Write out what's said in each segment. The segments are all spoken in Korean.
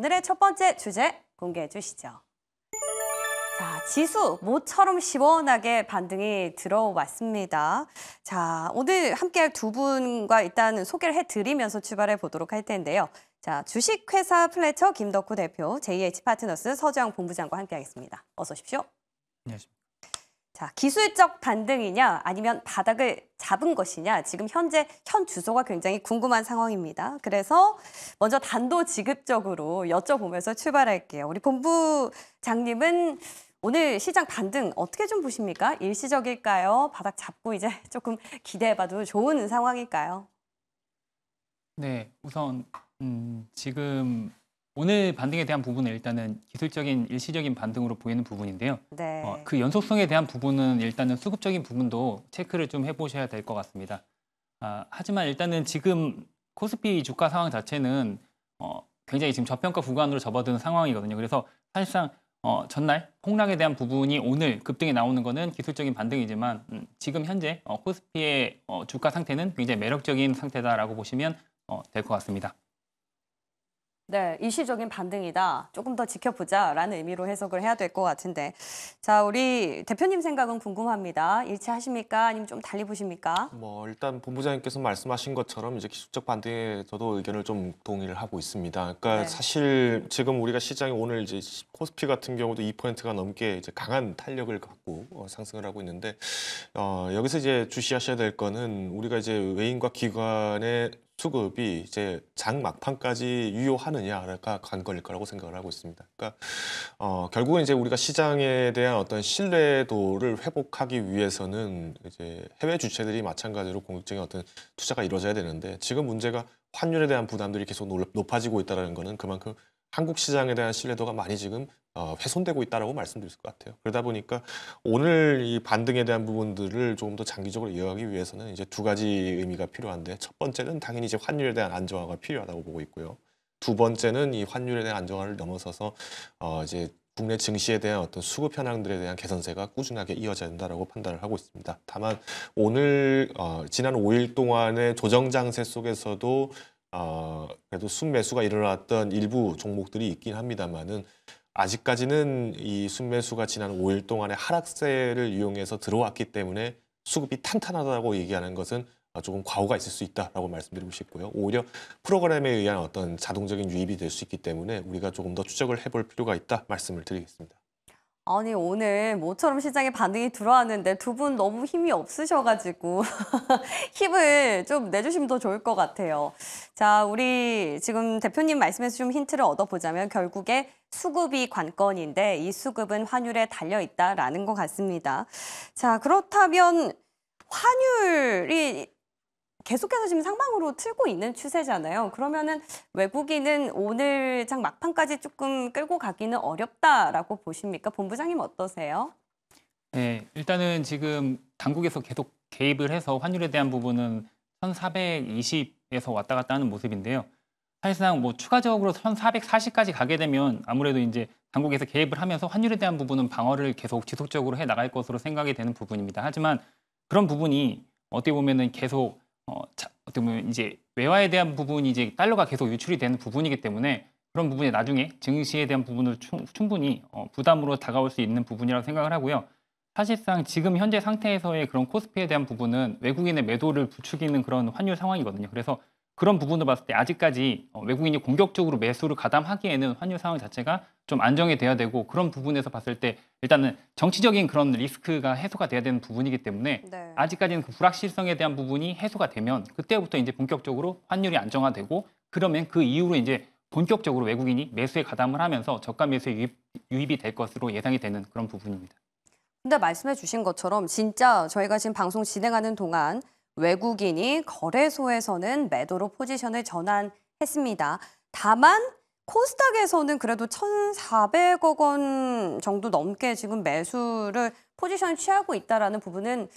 오늘의 첫 번째 주제 공개해 주시죠. 자, 지수 모처럼 시원하게 반등이 들어왔습니다. 자, 오늘 함께 할두 분과 일단 소개를 해드리면서 출발해 보도록 할 텐데요. 자, 주식회사 플래처 김덕구 대표, JH 파트너스 서정 본부장과 함께하겠습니다. 어서 오십시오. 안녕하십니까. 자, 기술적 반등이냐 아니면 바닥을 잡은 것이냐 지금 현재 현 주소가 굉장히 궁금한 상황입니다. 그래서 먼저 단도지급적으로 여쭤보면서 출발할게요. 우리 본부장님은 오늘 시장 반등 어떻게 좀 보십니까? 일시적일까요? 바닥 잡고 이제 조금 기대해봐도 좋은 상황일까요? 네, 우선 음, 지금 오늘 반등에 대한 부분은 일단은 기술적인 일시적인 반등으로 보이는 부분인데요. 네. 어, 그 연속성에 대한 부분은 일단은 수급적인 부분도 체크를 좀 해보셔야 될 것 같습니다. 아, 하지만 일단은 지금 코스피 주가 상황 자체는 어, 굉장히 지금 저평가 구간으로 접어드는 상황이거든요. 그래서 사실상 어, 전날 폭락에 대한 부분이 오늘 급등이 나오는 것은 기술적인 반등이지만 음, 지금 현재 어, 코스피의 어, 주가 상태는 굉장히 매력적인 상태다라고 보시면 어, 될것 같습니다. 네, 일시적인 반등이다. 조금 더 지켜보자라는 의미로 해석을 해야 될 것 같은데. 자, 우리 대표님 생각은 궁금합니다. 일치하십니까? 아니면 좀 달리 보십니까? 뭐 일단 본부장님께서 말씀하신 것처럼 이제 기술적 반등에 저도 의견을 좀 동의를 하고 있습니다. 그러니까 네. 사실 지금 우리가 시장이 오늘 이제 코스피 같은 경우도 2%가 넘게 이제 강한 탄력을 갖고 어, 상승을 하고 있는데 어, 여기서 이제 주시하셔야 될 거는 우리가 이제 외인과 기관의 수급이 이제 장 막판까지 유효하느냐 그까 그러니까 관건일 거라고 생각을 하고 있습니다. 그러니까 어, 결국은 이제 우리가 시장에 대한 어떤 신뢰도를 회복하기 위해서는 이제 해외 주체들이 마찬가지로 공격적인 어떤 투자가 이루어져야 되는데 지금 문제가 환율에 대한 부담들이 계속 높아지고 있다는 거는 그만큼 한국 시장에 대한 신뢰도가 많이 지금 어, 훼손되고 있다라고 말씀드릴 것 같아요. 그러다 보니까 오늘 이 반등에 대한 부분들을 조금 더 장기적으로 이어가기 위해서는 이제 두 가지 의미가 필요한데 첫 번째는 당연히 이제 환율에 대한 안정화가 필요하다고 보고 있고요. 두 번째는 이 환율에 대한 안정화를 넘어서서 어, 이제 국내 증시에 대한 어떤 수급 현황들에 대한 개선세가 꾸준하게 이어져야 된다라고 판단을 하고 있습니다. 다만 오늘 어, 지난 5일 동안의 조정 장세 속에서도 어, 그래도 순매수가 일어났던 일부 종목들이 있긴 합니다만은 아직까지는 이 순매수가 지난 5일 동안의 하락세를 이용해서 들어왔기 때문에 수급이 탄탄하다고 얘기하는 것은 조금 과오가 있을 수 있다라고 말씀드리고 싶고요. 오히려 프로그램에 의한 어떤 자동적인 유입이 될 수 있기 때문에 우리가 조금 더 추적을 해볼 필요가 있다 말씀을 드리겠습니다. 아니 오늘 모처럼 시장에 반응이 들어왔는데 두 분 너무 힘이 없으셔가지고 힘을 좀 내주시면 더 좋을 것 같아요. 자 우리 지금 대표님 말씀에서 좀 힌트를 얻어보자면 결국에 수급이 관건인데 이 수급은 환율에 달려있다라는 것 같습니다. 자 그렇다면 환율이 계속해서 지금 상방으로 틀고 있는 추세잖아요. 그러면은 외국인은 오늘 장 막판까지 조금 끌고 가기는 어렵다라고 보십니까? 본부장님 어떠세요? 네, 일단은 지금 당국에서 계속 개입을 해서 환율에 대한 부분은 1,420에서 왔다 갔다 하는 모습인데요. 사실상 뭐 추가적으로 1,440까지 가게 되면 아무래도 이제 당국에서 개입을 하면서 환율에 대한 부분은 방어를 계속 지속적으로 해 나갈 것으로 생각이 되는 부분입니다. 하지만 그런 부분이 어떻게 보면은 계속 어, 어떻게 보면 이제 외화에 대한 부분이 이제 달러가 계속 유출이 되는 부분이기 때문에 그런 부분이 나중에 증시에 대한 부분을 으 충, 분히 어, 부담으로 다가올 수 있는 부분이라고 생각을 하고요. 사실상 지금 현재 상태에서의 그런 코스피에 대한 부분은 외국인의 매도를 부추기는 그런 환율 상황이거든요. 그래서 그런 부분도 봤을 때 아직까지 어, 외국인이 공격적으로 매수를 가담하기에는 환율 상황 자체가 좀 안정이 돼야 되고 그런 부분에서 봤을 때 일단은 정치적인 그런 리스크가 해소가 돼야 되는 부분이기 때문에 네. 아직까지는 그 불확실성에 대한 부분이 해소가 되면 그때부터 이제 본격적으로 환율이 안정화되고 그러면 그 이후로 이제 본격적으로 외국인이 매수에 가담을 하면서 저가 매수에 유입, 유입이 될 것으로 예상이 되는 그런 부분입니다. 근데 말씀해 주신 것처럼 진짜 저희가 지금 방송 진행하는 동안 외국인이 거래소에서는 매도로 포지션을 전환했습니다. 다만 코스닥에서는 그래도 1,400억 원 정도 넘게 지금 매수를 포지션을 취하고 있다라는 부분은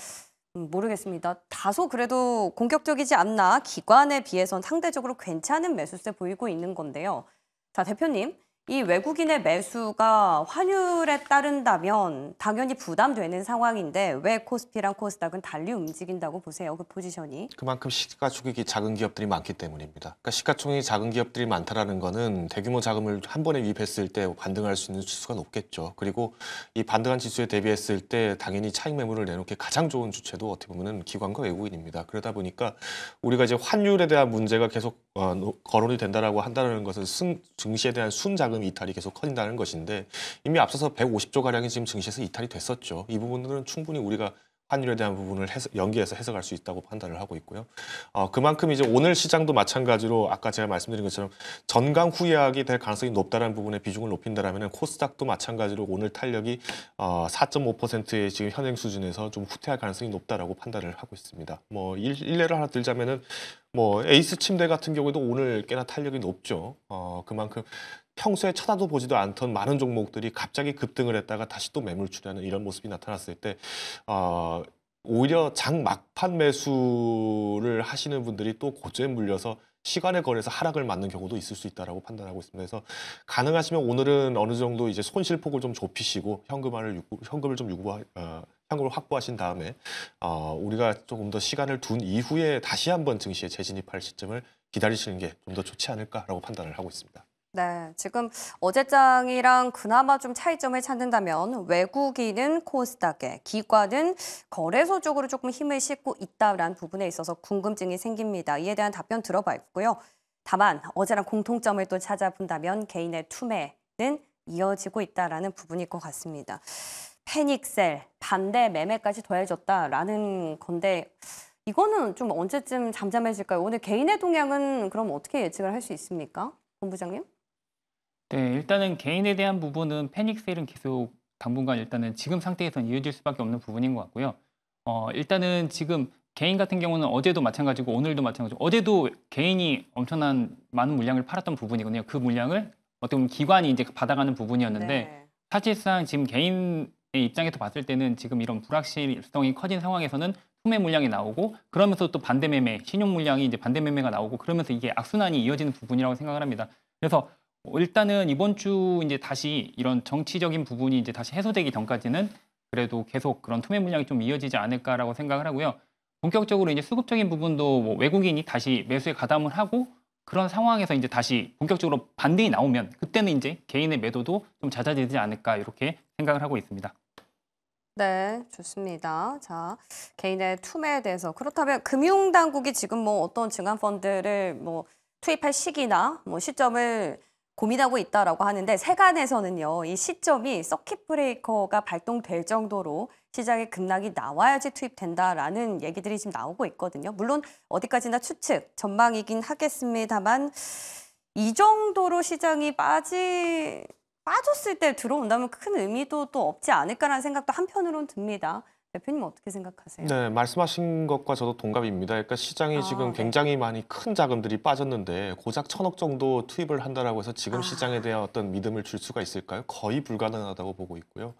음, 모르겠습니다. 다소 그래도 공격적이지 않나 기관에 비해선 상대적으로 괜찮은 매수세 보이고 있는 건데요. 자 대표님 이 외국인의 매수가 환율에 따른다면 당연히 부담되는 상황인데 왜 코스피랑 코스닥은 달리 움직인다고 보세요? 그 포지션이. 그만큼 시가총액이 작은 기업들이 많기 때문입니다. 그러니까 시가총액이 작은 기업들이 많다라는 거는 대규모 자금을 한 번에 유입했을 때 반등할 수 있는 지수가 높겠죠. 그리고 이 반등한 지수에 대비했을 때 당연히 차익 매물을 내놓기 가장 좋은 주체도 어떻게 보면은 기관과 외국인입니다. 그러다 보니까 우리가 이제 환율에 대한 문제가 계속 어, 거론이 된다라고 한다는 것은 승, 증시에 대한 순자금 자금 이탈이 계속 커진다는 것인데 이미 앞서서 150조가량이 지금 증시에서 이탈이 됐었죠. 이 부분들은 충분히 우리가 환율에 대한 부분을 해석, 연기해서 해석할 수 있다고 판단을 하고 있고요. 어, 그만큼 이제 오늘 시장도 마찬가지로 아까 제가 말씀드린 것처럼 전강 후약이 될 가능성이 높다는 부분에 비중을 높인다면 코스닥도 마찬가지로 오늘 탄력이 어, 4.5%의 지금 현행 수준에서 좀 후퇴할 가능성이 높다라고 판단을 하고 있습니다. 뭐 일, 례를 하나 들자면은 뭐 에이스 침대 같은 경우에도 오늘 꽤나 탄력이 높죠. 어, 그만큼 평소에 쳐다도 보지도 않던 많은 종목들이 갑자기 급등을 했다가 다시 또 매물 출하는 이런 모습이 나타났을 때 어, 오히려 장 막판 매수를 하시는 분들이 또 고점에 물려서 시간에 걸려서 하락을 맞는 경우도 있을 수있다고 판단하고 있습니다. 그래서 가능하시면 오늘은 어느 정도 이제 손실폭을 좀 좁히시고 현금화를 요구, 현금을 좀 요구 어, 현금을 확보하신 다음에 어, 우리가 조금 더 시간을 둔 이후에 다시 한번 증시에 재진입할 시점을 기다리시는 게 좀 더 좋지 않을까라고 판단을 하고 있습니다. 네, 지금 어제장이랑 그나마 좀 차이점을 찾는다면 외국인은 코스닥에, 기관은 거래소 쪽으로 조금 힘을 싣고 있다라는 부분에 있어서 궁금증이 생깁니다. 이에 대한 답변 들어봤고요. 다만 어제랑 공통점을 또 찾아본다면 개인의 투매는 이어지고 있다라는 부분일 것 같습니다. 패닉셀, 반대 매매까지 더해졌다라는 건데 이거는 좀 언제쯤 잠잠해질까요? 오늘 개인의 동향은 그럼 어떻게 예측을 할 수 있습니까? 본부장님? 네, 일단은 개인에 대한 부분은 패닉 세일은 계속 당분간 일단은 지금 상태에서는 이어질 수밖에 없는 부분인 것 같고요. 어, 일단은 지금 개인 같은 경우는 어제도 마찬가지고 오늘도 마찬가지고 어제도 개인이 엄청난 많은 물량을 팔았던 부분이거든요. 그 물량을 어떻게 보면 기관이 이제 받아가는 부분이었는데 네. 사실상 지금 개인의 입장에서 봤을 때는 지금 이런 불확실성이 커진 상황에서는 소매 물량이 나오고 그러면서 또 반대 매매, 신용 물량이 이제 반대 매매가 나오고 그러면서 이게 악순환이 이어지는 부분이라고 생각을 합니다. 그래서 뭐 일단은 이번 주 이제 다시 이런 정치적인 부분이 이제 다시 해소되기 전까지는 그래도 계속 그런 투매 물량이 좀 이어지지 않을까라고 생각을 하고요. 본격적으로 이제 수급적인 부분도 뭐 외국인이 다시 매수에 가담을 하고 그런 상황에서 이제 다시 본격적으로 반등이 나오면 그때는 이제 개인의 매도도 좀 잦아지지 않을까 이렇게 생각을 하고 있습니다. 네, 좋습니다. 자, 개인의 투매에 대해서 그렇다면 금융당국이 지금 뭐 어떤 증안펀드를 뭐 투입할 시기나 뭐 시점을 고민하고 있다라고 하는데 세간에서는요 이 시점이 서킷 브레이커가 발동될 정도로 시장에 급락이 나와야지 투입된다라는 얘기들이 지금 나오고 있거든요. 물론 어디까지나 추측 전망이긴 하겠습니다만 이 정도로 시장이 빠지 빠졌을 때 들어온다면 큰 의미도 또 없지 않을까라는 생각도 한편으론 듭니다. 대표님 어떻게 생각하세요? 네, 말씀하신 것과 저도 동감입니다. 그러니까 시장이 아, 지금 네. 굉장히 많이 큰 자금들이 빠졌는데 고작 천억 정도 투입을 한다라고 해서 지금 아. 시장에 대한 어떤 믿음을 줄 수가 있을까요? 거의 불가능하다고 보고 있고요.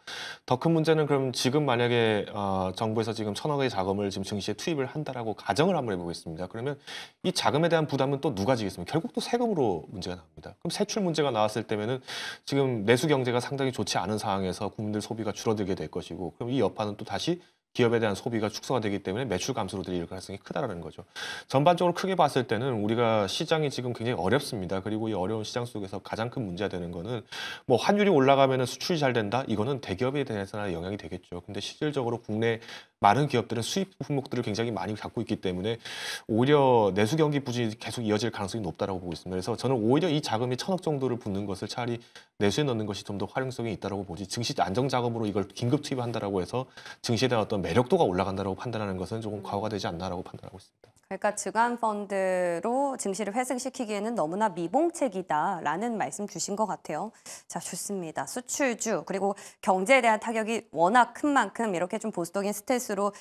더 큰 문제는 그럼 지금 만약에 어, 정부에서 지금 천억의 자금을 지금 증시에 투입을 한다라고 가정을 한번 해보겠습니다. 그러면 이 자금에 대한 부담은 또 누가 지겠습니까? 결국 또 세금으로 문제가 나옵니다. 그럼 세출 문제가 나왔을 때면은 지금 내수 경제가 상당히 좋지 않은 상황에서 국민들 소비가 줄어들게 될 것이고 그럼 이 여파는 또 다시 기업에 대한 소비가 축소가 되기 때문에 매출 감소로 들릴 가능성이 크다라는 거죠. 전반적으로 크게 봤을 때는 우리가 시장이 지금 굉장히 어렵습니다. 그리고 이 어려운 시장 속에서 가장 큰 문제가 되는 거는 뭐 환율이 올라가면 수출이 잘 된다? 이거는 대기업에 대해서나 영향이 되겠죠. 근데 실질적으로 국내 많은 기업들은 수입 품목들을 굉장히 많이 갖고 있기 때문에 오히려 내수 경기 부진이 계속 이어질 가능성이 높다라고 보고 있습니다. 그래서 저는 오히려 이 자금이 천억 정도를 붙는 것을 차라리 내수에 넣는 것이 좀 더 활용성이 있다라고 보지 증시 안정 자금으로 이걸 긴급 투입한다라고 해서 증시에 대한 어떤 매력도가 올라간다라고 판단하는 것은 조금 과오가 되지 않나라고 판단하고 있습니다. 그러니까 주간 펀드로 증시를 회생시키기에는 너무나 미봉책이다라는 말씀 주신 것 같아요. 자, 좋습니다. 수출주 그리고 경제에 대한 타격이 워낙 큰 만큼 이렇게 좀 보수적인 스탠스로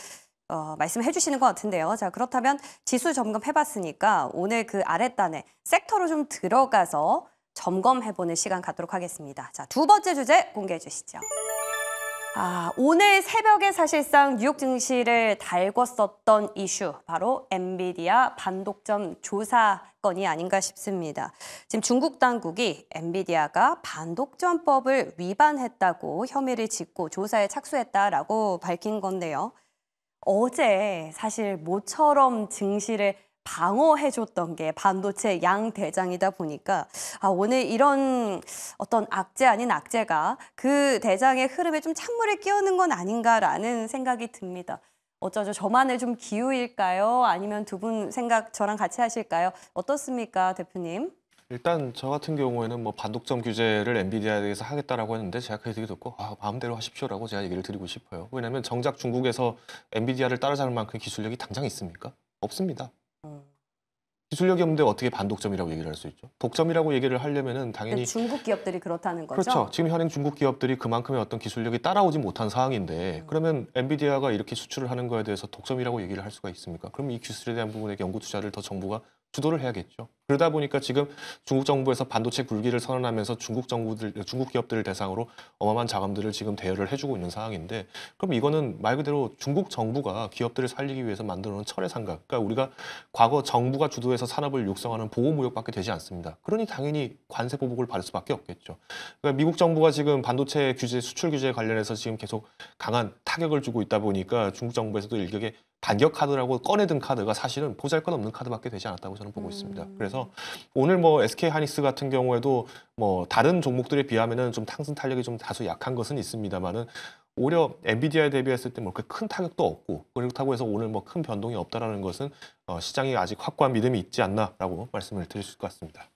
어, 말씀해 주시는 것 같은데요. 자, 그렇다면 지수 점검해봤으니까 오늘 그 아랫단에 섹터로 좀 들어가서 점검해보는 시간 갖도록 하겠습니다. 자, 두 번째 주제 공개해 주시죠. 아, 오늘 새벽에 사실상 뉴욕 증시를 달궜었던 이슈 바로 엔비디아 반독점 조사 건이 아닌가 싶습니다. 지금 중국 당국이 엔비디아가 반독점법을 위반했다고 혐의를 짓고 조사에 착수했다라고 밝힌 건데요. 어제 사실 모처럼 증시를 방어해줬던 게 반도체 양 대장이다 보니까 아, 오늘 이런 어떤 악재 아닌 악재가 그 대장의 흐름에 좀 찬물을 끼우는건 아닌가라는 생각이 듭니다. 어쩌죠? 저만의 좀 기우일까요? 아니면 두 분 생각 저랑 같이 하실까요? 어떻습니까, 대표님? 일단 저 같은 경우에는 뭐 반독점 규제를 엔비디아에서 하겠다라고 했는데 제가 그 얘기 듣고 아, 마음대로 하십시오라고 제가 얘기를 드리고 싶어요. 왜냐하면 정작 중국에서 엔비디아를 따라잡을 만큼 기술력이 당장 있습니까? 없습니다. 기술력이 없는데 어떻게 반독점이라고 얘기를 할 수 있죠? 독점이라고 얘기를 하려면은 네, 당연히 중국 기업들이 그렇다는 거죠. 그렇죠. 지금 현행 중국 기업들이 그만큼의 어떤 기술력이 따라오지 못한 상황인데 음. 그러면 엔비디아가 이렇게 수출을 하는 거에 대해서 독점이라고 얘기를 할 수가 있습니까? 그럼 이 기술에 대한 부분에 연구 투자를 더 정부가 주도를 해야겠죠. 그러다 보니까 지금 중국 정부에서 반도체 굴기를 선언하면서 중국 정부들, 중국 기업들을 대상으로 어마어마한 자금들을 지금 대여를 해주고 있는 상황인데 그럼 이거는 말 그대로 중국 정부가 기업들을 살리기 위해서 만들어놓은 철의 상각. 그러니까 우리가 과거 정부가 주도해서 산업을 육성하는 보호무역밖에 되지 않습니다. 그러니 당연히 관세 보복을 받을 수밖에 없겠죠. 그러니까 미국 정부가 지금 반도체 규제, 수출 규제 관련해서 지금 계속 강한 타격을 주고 있다 보니까 중국 정부에서도 일격의 반격 카드라고 꺼내든 카드가 사실은 보잘것없는 카드밖에 되지 않았다고 저는 보고 음. 있습니다. 그래서 오늘 뭐 SK 하니스 같은 경우에도 뭐 다른 종목들에 비하면은 좀 탕승 탄력이 좀 다소 약한 것은 있습니다만은 오히려 엔비디아에 대비했을 때뭐 그렇게 큰 타격도 없고 그렇다고 해서 오늘 뭐 큰 변동이 없다라는 것은 어, 시장이 아직 확고한 믿음이 있지 않나라고 말씀을 드릴 수 있을 것 같습니다.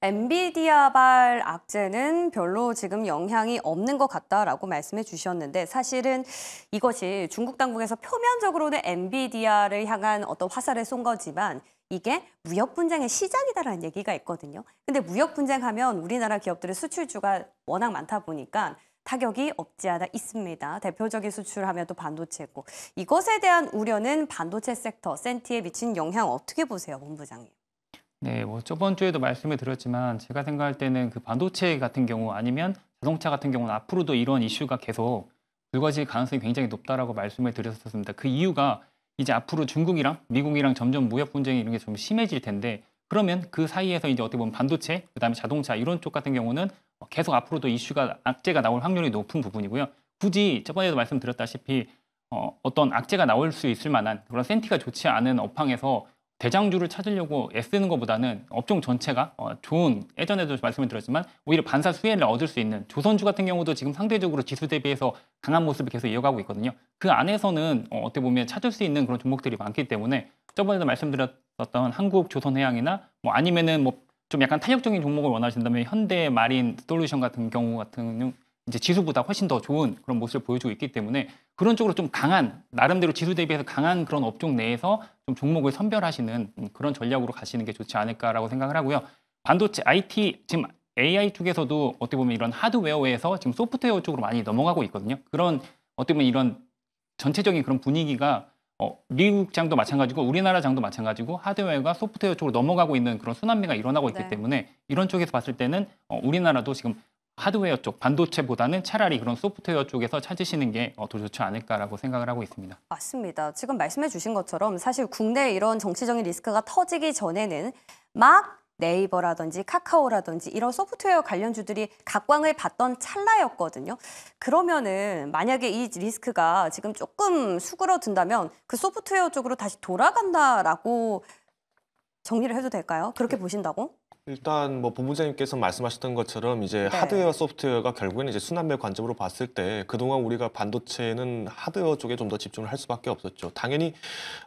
엔비디아발 악재는 별로 지금 영향이 없는 것 같다라고 말씀해 주셨는데 사실은 이것이 중국 당국에서 표면적으로는 엔비디아를 향한 어떤 화살을 쏜 거지만 이게 무역 분쟁의 시작이다라는 얘기가 있거든요. 근데 무역 분쟁하면 우리나라 기업들의 수출주가 워낙 많다 보니까 타격이 없지 않아 있습니다. 대표적인 수출하면 또 반도체고 이것에 대한 우려는 반도체 섹터 센티에 미친 영향 어떻게 보세요, 본부장님? 네, 뭐 저번 주에도 말씀을 드렸지만 제가 생각할 때는 그 반도체 같은 경우 아니면 자동차 같은 경우는 앞으로도 이런 이슈가 계속 불거질 가능성이 굉장히 높다라고 말씀을 드렸었습니다. 그 이유가 이제 앞으로 중국이랑 미국이랑 점점 무역 분쟁이 이런 게 좀 심해질 텐데 그러면 그 사이에서 이제 어떻게 보면 반도체, 그다음에 자동차 이런 쪽 같은 경우는 계속 앞으로도 이슈가 악재가 나올 확률이 높은 부분이고요. 굳이 저번에도 말씀드렸다시피 어, 어떤 악재가 나올 수 있을 만한 그런 센티가 좋지 않은 업황에서 대장주를 찾으려고 애쓰는 것보다는 업종 전체가 어, 좋은 예전에도 말씀을 드렸지만 오히려 반사 수혜를 얻을 수 있는 조선주 같은 경우도 지금 상대적으로 지수 대비해서 강한 모습을 계속 이어가고 있거든요. 그 안에서는 어, 떻게 보면 찾을 수 있는 그런 종목들이 많기 때문에 저번에도 말씀드렸던 한국 조선해양이나 뭐 아니면은 뭐 좀 약간 탄력적인 종목을 원하신다면 현대 마린 솔루션 같은 경우 같은 이제 지수보다 훨씬 더 좋은 그런 모습을 보여주고 있기 때문에 그런 쪽으로 좀 강한 나름대로 지수 대비해서 강한 그런 업종 내에서 좀 종목을 선별하시는 그런 전략으로 가시는 게 좋지 않을까라고 생각을 하고요. 반도체 IT 지금 AI 쪽에서도 어떻게 보면 이런 하드웨어에서 지금 소프트웨어 쪽으로 많이 넘어가고 있거든요. 그런 어떻게 보면 이런 전체적인 그런 분위기가 어, 미국 장도 마찬가지고 우리나라 장도 마찬가지고 하드웨어가 소프트웨어 쪽으로 넘어가고 있는 그런 순환매가 일어나고 있기 네. 때문에 이런 쪽에서 봤을 때는 어, 우리나라도 지금 하드웨어 쪽 반도체보다는 차라리 그런 소프트웨어 쪽에서 찾으시는 게더 어, 좋지 않을까라고 생각을 하고 있습니다. 맞습니다. 지금 말씀해 주신 것처럼 사실 국내 이런 정치적인 리스크가 터지기 전에는 막 네이버라든지 카카오라든지 이런 소프트웨어 관련주들이 각광을 받던 찰나였거든요. 그러면은 만약에 이 리스크가 지금 조금 수그러든다면 그 소프트웨어 쪽으로 다시 돌아간다라고 정리를 해도 될까요? 그렇게 네. 보신다고? 일단 뭐 본부장님께서 말씀하셨던 것처럼 이제 네. 하드웨어 소프트웨어가 결국에는 이제 순환매 관점으로 봤을 때 그동안 우리가 반도체는 하드웨어 쪽에 좀 더 집중을 할 수밖에 없었죠. 당연히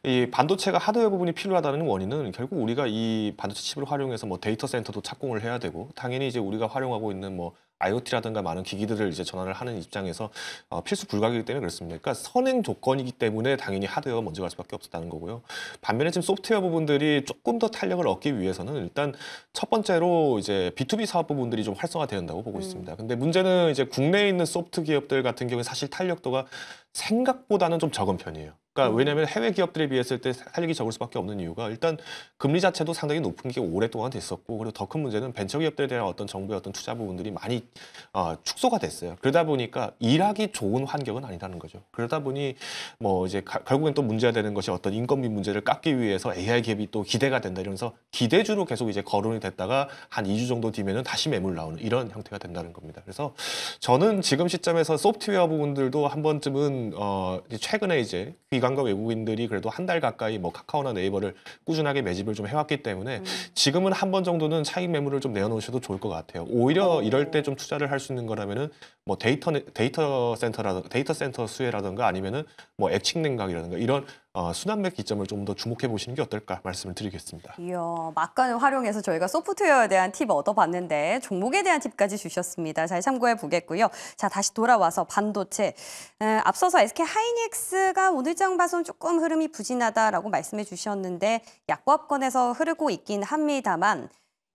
이 반도체가 하드웨어 부분이 필요하다는 원인은 결국 우리가 이 반도체 칩을 활용해서 뭐 데이터 센터도 착공을 해야 되고 당연히 이제 우리가 활용하고 있는 뭐 IoT라든가 많은 기기들을 이제 전환을 하는 입장에서 어, 필수 불가기이기 때문에 그렇습니다. 그러니까 선행 조건이기 때문에 당연히 하드웨어 가 먼저 갈 수밖에 없었다는 거고요. 반면에 지금 소프트웨어 부분들이 조금 더 탄력을 얻기 위해서는 일단 첫 번째로 이제 B2B 사업 부분들이 좀 활성화된다고 보고 음. 있습니다. 근데 문제는 이제 국내에 있는 소프트 기업들 같은 경우에 사실 탄력도가 생각보다는 좀 적은 편이에요. 그러니까 음. 왜냐하면 해외 기업들에 비했을 때 살리기 적을 수밖에 없는 이유가 일단 금리 자체도 상당히 높은 게 오랫동안 됐었고 그리고 더 큰 문제는 벤처 기업들에 대한 어떤 정부의 어떤 투자 부분들이 많이 어, 축소가 됐어요. 그러다 보니까 일하기 좋은 환경은 아니라는 거죠. 그러다 보니 뭐 이제 가, 결국엔 또 문제가 되는 것이 어떤 인건비 문제를 깎기 위해서 AI 기업이또 기대가 된다 이러면서 기대주로 계속 이제 거론이 됐다가 한 2주 정도 뒤면은 다시 매물 나오는 이런 형태가 된다는 겁니다. 그래서 저는 지금 시점에서 소프트웨어 부분들도 한 번쯤은 저는 어, 최근에 이제 비관과 외국인들이 그래도 한 달 가까이 뭐 카카오나 네이버를 꾸준하게 매집을 좀 해왔기 때문에 음. 지금은 한 번 정도는 차익 매물을 좀 내어놓으셔도 좋을 것 같아요. 오히려 어. 이럴 때 좀 투자를 할 수 있는 거라면은 뭐 데이터 네, 데이터 센터라든 데이터 센터 수혜라든가 아니면은 뭐 애칭 냉각이라든가 이런 어, 순환맥 기점을 좀 더 주목해 보시는 게 어떨까 말씀을 드리겠습니다. 이야, 막간을 활용해서 저희가 소프트웨어에 대한 팁 얻어봤는데 종목에 대한 팁까지 주셨습니다. 잘 참고해 보겠고요. 자, 다시 돌아와서 반도체. 에, 앞서서 SK 하이닉스가 오늘장 봐선 조금 흐름이 부진하다라고 말씀해 주셨는데 약과권에서 흐르고 있긴 합니다만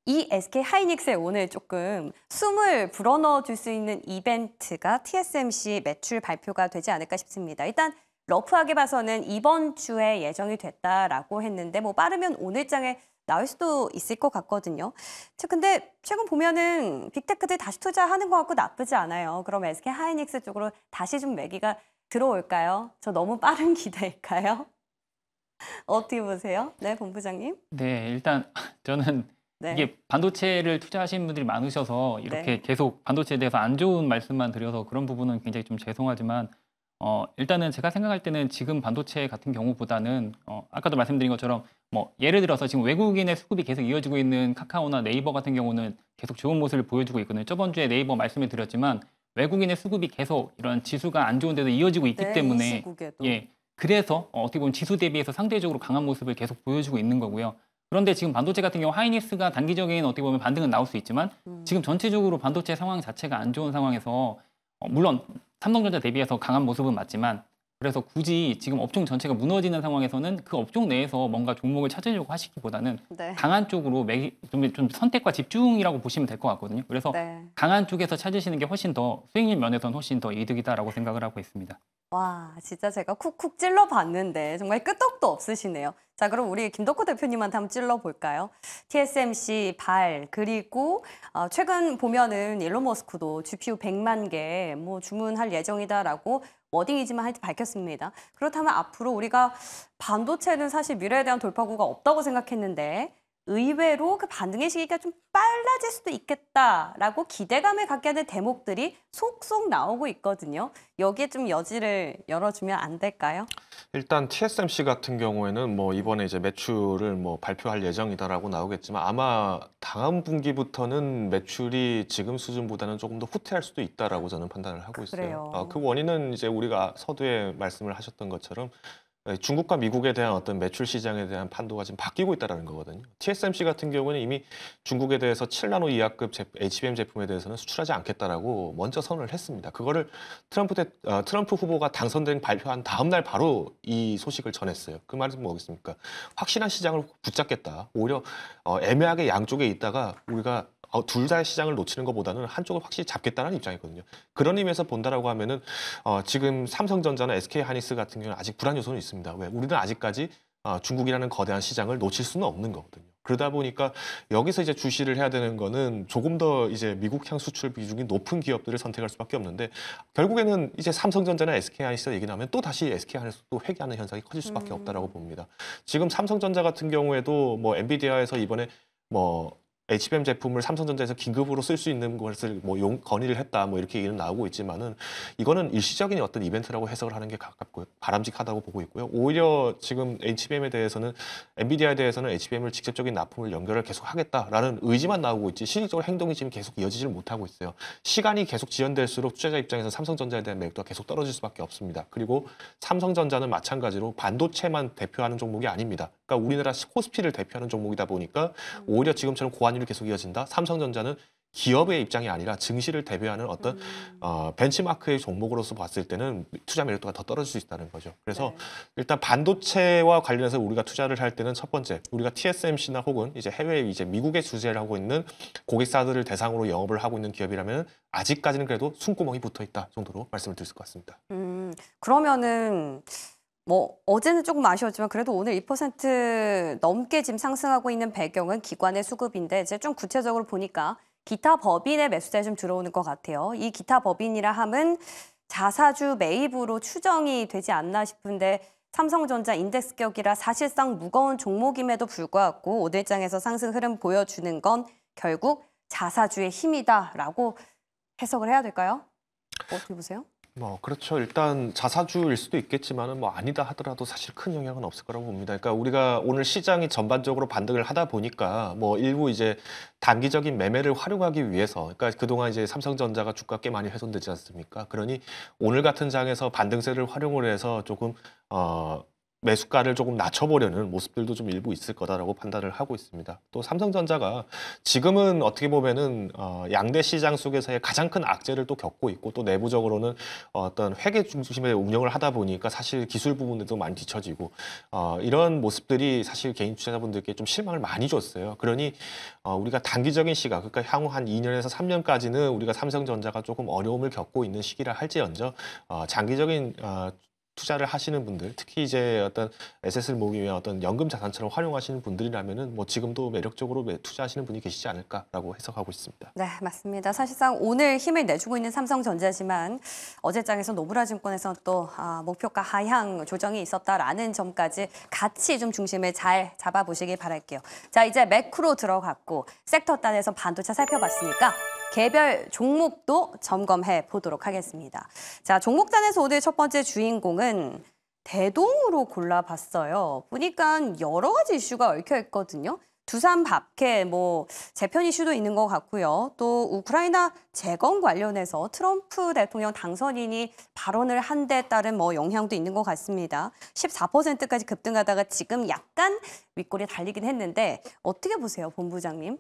이 SK 하이닉스에 오늘 조금 숨을 불어넣어 줄 수 있는 이벤트가 TSMC 매출 발표가 되지 않을까 싶습니다. 일단 러프하게 봐서는 이번 주에 예정이 됐다라고 했는데 뭐 빠르면 오늘장에 나올 수도 있을 것 같거든요. 근데 최근 보면은 빅테크들 다시 투자하는 것 같고 나쁘지 않아요. 그럼 SK 하이닉스 쪽으로 다시 좀 매기가 들어올까요? 저 너무 빠른 기대일까요? 어떻게 보세요? 네, 본부장님. 네, 일단 저는 네. 이게 반도체를 투자하신 분들이 많으셔서 이렇게 네. 계속 반도체에 대해서 안 좋은 말씀만 드려서 그런 부분은 굉장히 좀 죄송하지만 어, 일단은 제가 생각할 때는 지금 반도체 같은 경우보다는 어, 아까도 말씀드린 것처럼 뭐 예를 들어서 지금 외국인의 수급이 계속 이어지고 있는 카카오나 네이버 같은 경우는 계속 좋은 모습을 보여주고 있거든요. 저번 주에 네이버 말씀을 드렸지만 외국인의 수급이 계속 이런 지수가 안 좋은 데도 이어지고 있기 네, 때문에 예 그래서 어, 어떻게 보면 지수 대비해서 상대적으로 강한 모습을 계속 보여주고 있는 거고요. 그런데 지금 반도체 같은 경우 하이닉스가 단기적인 어떻게 보면 반등은 나올 수 있지만 음. 지금 전체적으로 반도체 상황 자체가 안 좋은 상황에서 어, 물론 삼성전자 대비해서 강한 모습은 맞지만 그래서 굳이 지금 업종 전체가 무너지는 상황에서는 그 업종 내에서 뭔가 종목을 찾으려고 하시기보다는 네. 강한 쪽으로 매, 좀, 좀 선택과 집중이라고 보시면 될 것 같거든요. 그래서 네. 강한 쪽에서 찾으시는 게 훨씬 더 수익률 면에서는 훨씬 더 이득이다라고 생각을 하고 있습니다. 와, 진짜 제가 쿡쿡 찔러 봤는데 정말 끄떡도 없으시네요. 자, 그럼 우리 김덕호 대표님한테 한번 찔러볼까요? TSMC 발, 그리고 어, 최근 보면은 일론 머스크도 GPU 100만 개 뭐 주문할 예정이다라고 워딩이지만 하여튼 밝혔습니다. 그렇다면 앞으로 우리가 반도체는 사실 미래에 대한 돌파구가 없다고 생각했는데 의외로 그 반등의 시기가 좀 빨라질 수도 있겠다라고 기대감을 갖게 되는 대목들이 속속 나오고 있거든요. 여기에 좀 여지를 열어주면 안 될까요? 일단 TSMC 같은 경우에는 뭐 이번에 이제 매출을 뭐 발표할 예정이다라고 나오겠지만 아마 다음 분기부터는 매출이 지금 수준보다는 조금 더 후퇴할 수도 있다라고 저는 판단을 하고 있어요. 그래요. 어, 그 원인은 이제 우리가 서두에 말씀을 하셨던 것처럼 네, 중국과 미국에 대한 어떤 매출 시장에 대한 판도가 지금 바뀌고 있다는 거거든요. TSMC 같은 경우는 이미 중국에 대해서 7나노 이하급 HBM 제품에 대해서는 수출하지 않겠다라고 먼저 선언을 했습니다. 그거를 트럼프, 대, 어, 트럼프 후보가 당선된 발표한 다음 날 바로 이 소식을 전했어요. 그 말은 뭐겠습니까? 확실한 시장을 붙잡겠다. 오히려 어, 애매하게 양쪽에 있다가 우리가 어, 둘다 시장을 놓치는 것보다는 한쪽을 확실히 잡겠다는 입장이거든요. 그런 의미에서 본다라고 하면은 어, 지금 삼성전자나 SK 하이닉스 같은 경우는 아직 불안 요소는 있습니다. 왜? 우리는 아직까지 어, 중국이라는 거대한 시장을 놓칠 수는 없는 거거든요. 그러다 보니까 여기서 이제 주시를 해야 되는 거는 조금 더 이제 미국향 수출 비중이 높은 기업들을 선택할 수밖에 없는데 결국에는 이제 삼성전자나 SK하이닉스 얘기 나면 또 다시 SK하이닉스도 회귀하는 현상이 커질 수밖에 음. 없다라고 봅니다. 지금 삼성전자 같은 경우에도 뭐 엔비디아에서 이번에 뭐 HBM 제품을 삼성전자에서 긴급으로 쓸 수 있는 것을 뭐 용, 건의를 했다 뭐 이렇게 얘기는 나오고 있지만은 이거는 일시적인 어떤 이벤트라고 해석을 하는 게 가깝고 바람직하다고 보고 있고요. 오히려 지금 HBM에 대해서는 엔비디아에 대해서는 HBM을 직접적인 납품을 연결을 계속 하겠다라는 의지만 나오고 있지 실질적으로 행동이 지금 계속 이어지질 못하고 있어요. 시간이 계속 지연될수록 투자자 입장에서 삼성전자에 대한 매력도가 계속 떨어질 수밖에 없습니다. 그리고 삼성전자는 마찬가지로 반도체만 대표하는 종목이 아닙니다. 그러니까 우리나라 코스피를 대표하는 종목이다 보니까 오히려 지금처럼 고안 단위로 계속 이어진다. 삼성전자는 기업의 입장이 아니라 증시를 대비하는 어떤 음. 어, 벤치마크의 종목으로서 봤을 때는 투자 매력도가 더 떨어질 수 있다는 거죠. 그래서 네. 일단 반도체와 관련해서 우리가 투자를 할 때는 첫 번째 우리가 TSMC나 혹은 이제 해외 이제 미국의 주재를 하고 있는 고객사들을 대상으로 영업을 하고 있는 기업이라면 아직까지는 그래도 숨구멍이 붙어 있다 정도로 말씀을 드릴 것 같습니다. 음, 그러면은. 뭐 어제는 조금 아쉬웠지만 그래도 오늘 2% 넘게 지금 상승하고 있는 배경은 기관의 수급인데 이제 좀 구체적으로 보니까 기타 법인의 매수자에 좀 들어오는 것 같아요. 이 기타 법인이라 함은 자사주 매입으로 추정이 되지 않나 싶은데 삼성전자 인덱스 격이라 사실상 무거운 종목임에도 불구하고 오늘장에서 상승 흐름 보여주는 건 결국 자사주의 힘이다라고 해석을 해야 될까요? 어떻게 보세요? 뭐 그렇죠. 일단 자사주일 수도 있겠지만은 뭐 아니다 하더라도 사실 큰 영향은 없을 거라고 봅니다. 그러니까 우리가 오늘 시장이 전반적으로 반등을 하다 보니까 뭐 일부 이제 단기적인 매매를 활용하기 위해서 그러니까 그동안 이제 삼성전자가 주가 꽤 많이 훼손되지 않습니까? 그러니 오늘 같은 장에서 반등세를 활용을 해서 조금 어 매수가를 조금 낮춰보려는 모습들도 좀 일부 있을 거다라고 판단을 하고 있습니다. 또 삼성전자가 지금은 어떻게 보면은 어, 양대 시장 속에서의 가장 큰 악재를 또 겪고 있고 또 내부적으로는 어떤 회계 중심의 운영을 하다 보니까 사실 기술 부분에도 많이 뒤처지고 어, 이런 모습들이 사실 개인 투자자분들께 좀 실망을 많이 줬어요. 그러니 어, 우리가 단기적인 시각, 그러니까 향후 한 2년에서 3년까지는 우리가 삼성전자가 조금 어려움을 겪고 있는 시기라 할지언정 어, 장기적인 어, 투자를 하시는 분들, 특히 이제 어떤 에셋을 모으기 위한 어떤 연금 자산처럼 활용하시는 분들이라면은 뭐 지금도 매력적으로 투자하시는 분이 계시지 않을까라고 해석하고 있습니다. 네, 맞습니다. 사실상 오늘 힘을 내주고 있는 삼성전자지만 어제장에서 노브라증권에서 또 아, 목표가 하향 조정이 있었다라는 점까지 같이 좀 중심을 잘 잡아보시길 바랄게요. 자, 이제 매크로 들어갔고 섹터 단에서 반도체 살펴봤으니까 개별 종목도 점검해 보도록 하겠습니다. 자, 종목단에서 오늘 첫 번째 주인공은 대동으로 골라봤어요. 보니까 여러 가지 이슈가 얽혀 있거든요. 두산 밥캐 뭐 재편 이슈도 있는 것 같고요. 또 우크라이나 재건 관련해서 트럼프 대통령 당선인이 발언을 한 데 따른 뭐 영향도 있는 것 같습니다. 14%까지 급등하다가 지금 약간 윗골이 달리긴 했는데 어떻게 보세요, 본부장님?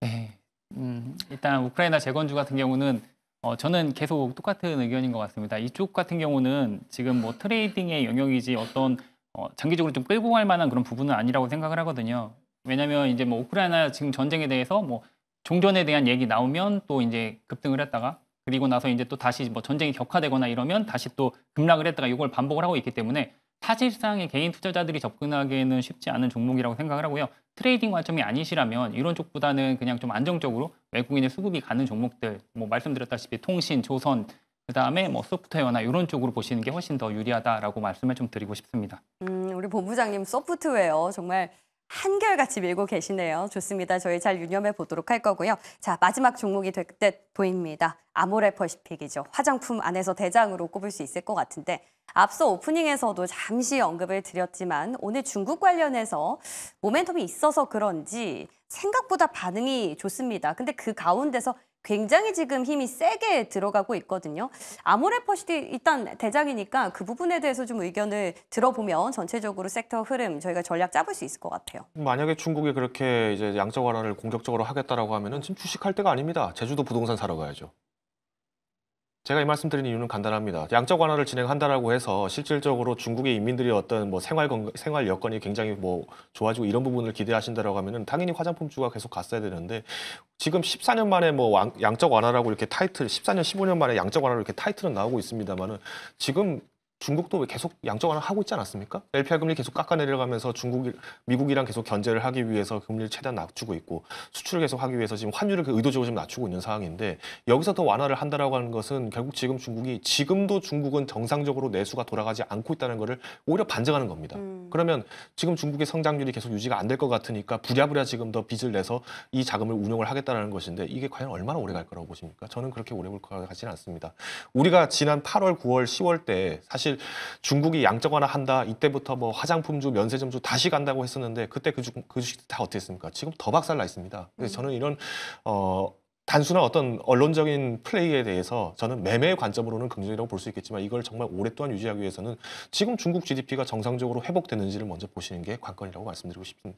네. 음, 일단 우크라이나 재건주 같은 경우는 어, 저는 계속 똑같은 의견인 것 같습니다. 이쪽 같은 경우는 지금 뭐 트레이딩의 영역이지 어떤 어, 장기적으로 좀 끌고 갈 만한 그런 부분은 아니라고 생각을 하거든요. 왜냐하면 이제 뭐 우크라이나 지금 전쟁에 대해서 뭐 종전에 대한 얘기 나오면 또 이제 급등을 했다가 그리고 나서 이제 또 다시 뭐 전쟁이 격화되거나 이러면 다시 또 급락을 했다가 이걸 반복을 하고 있기 때문에 사실상의 개인 투자자들이 접근하기에는 쉽지 않은 종목이라고 생각을 하고요. 트레이딩 관점이 아니시라면 이런 쪽보다는 그냥 좀 안정적으로 외국인의 수급이 가는 종목들, 뭐 말씀드렸다시피 통신, 조선, 그 다음에 뭐 소프트웨어나 이런 쪽으로 보시는 게 훨씬 더 유리하다라고 말씀을 좀 드리고 싶습니다. 음, 우리 본부장님 소프트웨어 정말 한결같이 밀고 계시네요. 좋습니다. 저희 잘 유념해 보도록 할 거고요. 자, 마지막 종목이 될 듯 보입니다. 아모레퍼시픽이죠. 화장품 안에서 대장으로 꼽을 수 있을 것 같은데 앞서 오프닝에서도 잠시 언급을 드렸지만 오늘 중국 관련해서 모멘텀이 있어서 그런지 생각보다 반응이 좋습니다. 근데 그 가운데서 굉장히 지금 힘이 세게 들어가고 있거든요. 아모레퍼시티 일단 대장이니까 그 부분에 대해서 좀 의견을 들어보면 전체적으로 섹터 흐름 저희가 전략 짜볼 수 있을 것 같아요. 만약에 중국이 그렇게 이제 양적 완화를 공격적으로 하겠다라고 하면은 지금 주식할 때가 아닙니다. 제주도 부동산 사러 가야죠. 제가 이 말씀 드린 이유는 간단합니다. 양적 완화를 진행한다라고 해서 실질적으로 중국의 인민들이 어떤 뭐 생활 건, 생활 여건이 굉장히 뭐 좋아지고 이런 부분을 기대하신다라고 하면은 당연히 화장품주가 계속 갔어야 되는데 지금 14년 만에 뭐 양적 완화라고 이렇게 타이틀 14년 15년 만에 양적 완화로 이렇게 타이틀은 나오고 있습니다만은 지금 중국도 왜 계속 양적완화 하고 있지 않았습니까? LPR 금리 계속 깎아 내려가면서 중국, 이 미국이랑 계속 견제를 하기 위해서 그 금리를 최대한 낮추고 있고 수출을 계속 하기 위해서 지금 환율을 그 의도적으로 좀 낮추고 있는 상황인데 여기서 더 완화를 한다라고 하는 것은 결국 지금 중국이 지금도 중국은 정상적으로 내수가 돌아가지 않고 있다는 것을 오히려 반증하는 겁니다. 음. 그러면 지금 중국의 성장률이 계속 유지가 안 될 것 같으니까 부랴부랴 지금 더 빚을 내서 이 자금을 운용을 하겠다는 것인데 이게 과연 얼마나 오래 갈 거라고 보십니까? 저는 그렇게 오래 볼 것 같지는 않습니다. 우리가 지난 8월, 9월, 10월 때 사실 사실 중국이 양적 완화한다 이때부터 뭐 화장품주, 면세점주 다시 간다고 했었는데 그때 그, 주, 그 주식 다 어땠습니까? 지금 더 박살나 있습니다. 그래서 음. 저는 이런 어, 단순한 어떤 언론적인 플레이에 대해서 저는 매매 관점으로는 긍정이라고 볼 수 있겠지만 이걸 정말 오랫동안 유지하기 위해서는 지금 중국 GDP가 정상적으로 회복되는지를 먼저 보시는 게 관건이라고 말씀드리고 싶습니다.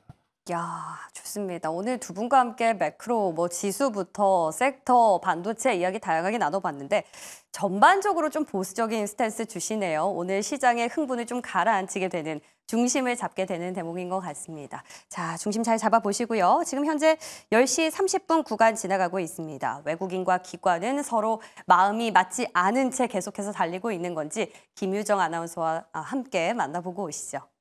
야, 좋습니다. 오늘 두 분과 함께 매크로 뭐 지수부터 섹터, 반도체 이야기 다양하게 나눠봤는데 전반적으로 좀 보수적인 스탠스 주시네요. 오늘 시장의 흥분을 좀 가라앉히게 되는 중심을 잡게 되는 대목인 것 같습니다. 자, 중심 잘 잡아보시고요. 지금 현재 10시 30분 구간 지나가고 있습니다. 외국인과 기관은 서로 마음이 맞지 않은 채 계속해서 달리고 있는 건지 김유정 아나운서와 아, 함께 만나보고 오시죠.